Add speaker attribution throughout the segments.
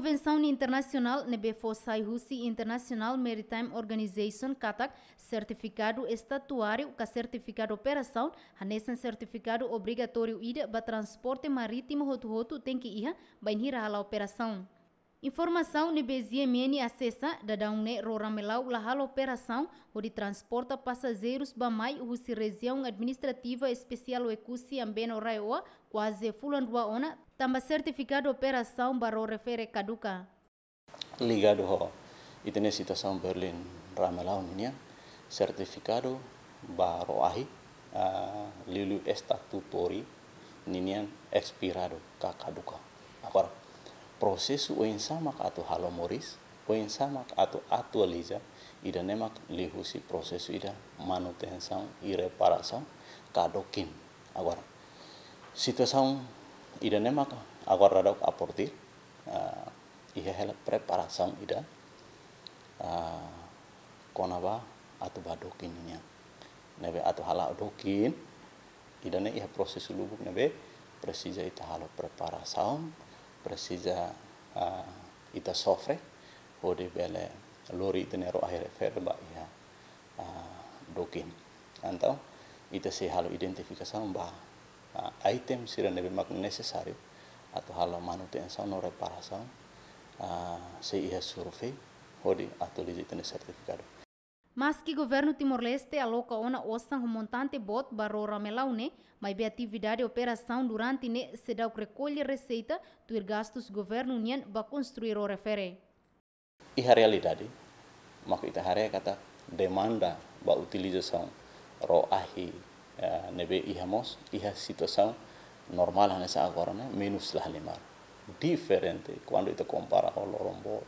Speaker 1: Convenção internacional NBFOSAI Hussi International Maritime Organization Qatar, certificado estatuário com certificado operação, hanesan certificado obrigatório ida para transporte marítimo roto hotu tem que ir, bem a operação. Informação de BZMN acessa da Daune Roramelau Lahal Operação, onde transporta passageiros Bamai, o Região Administrativa Especial o Ambeno Raioa, quase Fulandua Ona, tamba certificado operação baro refere caduca.
Speaker 2: Ligado ho, itene situação Berlin ramalau nian ya. sertifikado baro ahi uh, lilu estatutori ninian ya, expirado kakaduka. Agora, processo o samak atau halomoris, o ensamak atau atualiza, ida nemak lihusi processo ida manutenção e reparação kadokin. Agora, situação i maka agar agor radok aporti uh, ah, ihe hela preparasang ida uh, ah, konaba atau badokin ini, nabe atau hala dokin ida ne iya proses lubuk nabe presija ita halo preparasang presija uh, ah, ita sofre ode bele lori ita nero akhir verba iya uh, dokin antau ita se halo identifikasi ba uh, ah, item sira nebe mak necessary atau te manutenção no reparação uh, ah, se iha survey hodi lizi tene sertifikat
Speaker 1: maski governo Timor-Leste aloka ona osang montante bot barora ramelaune, mai be atividade operasaun durante ne sedau krekoli recolhe receita do gastos governo nian ba construir o refere.
Speaker 2: Iha realidade, maka ita hare kata demanda ba utilizasaun ro ahi nebe iha mos iha situasaun normal hanesa agora minus menos lá limar diferente quando itu kompara o lorombo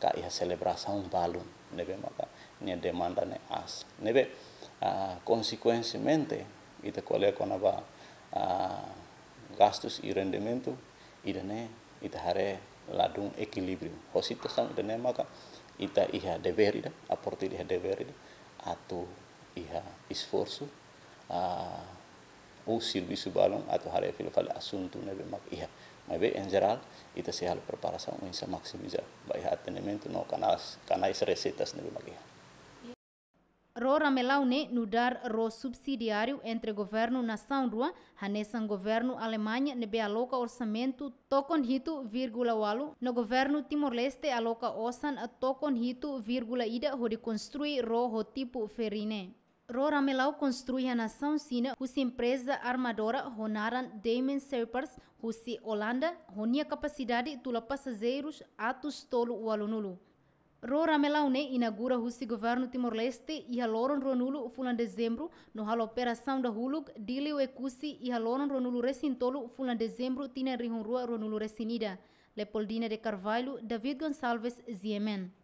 Speaker 2: ka iha celebração balun nebe maka nia demanda ne as nebe uh, mente ita kole kona ba uh, gastos i rendementu ida ne ita hare ladung equilibrium hosito sam ida ne maka ita iha deberida aporti iha deberida atu iha esforso Ah, o oh, serviço balão a torrar pelo fala assunto né bem mas em geral ita se hal preparação em se maximiza vai atendimento no canais canais receitas
Speaker 1: Rora Melaune no dar ro subsidiário entre governo nação rua, hanesan governo Alemanha nebe aloca orçamento tokon hito vírgula walu, no governo Timor-Leste aloca osan tokon hito vírgula ida ho de ro ho tipo ferine. Roramelau construi a nação Sina, cuja empresa armadora Ronaran Damon Serpers, Rússia Holanda, Ronia capacidade tula passageiros atos tolo o alunulu. Roramelau ne inaugura Rússia governo Timor-Leste e a Loron ronulu fulan dezembro, no halo operação da Huluk, e ecusi e a Loron ronulu recintolo fulan dezembro tina rua ronulu recinida. Leopoldina de Carvalho, David Gonçalves, Ziemen.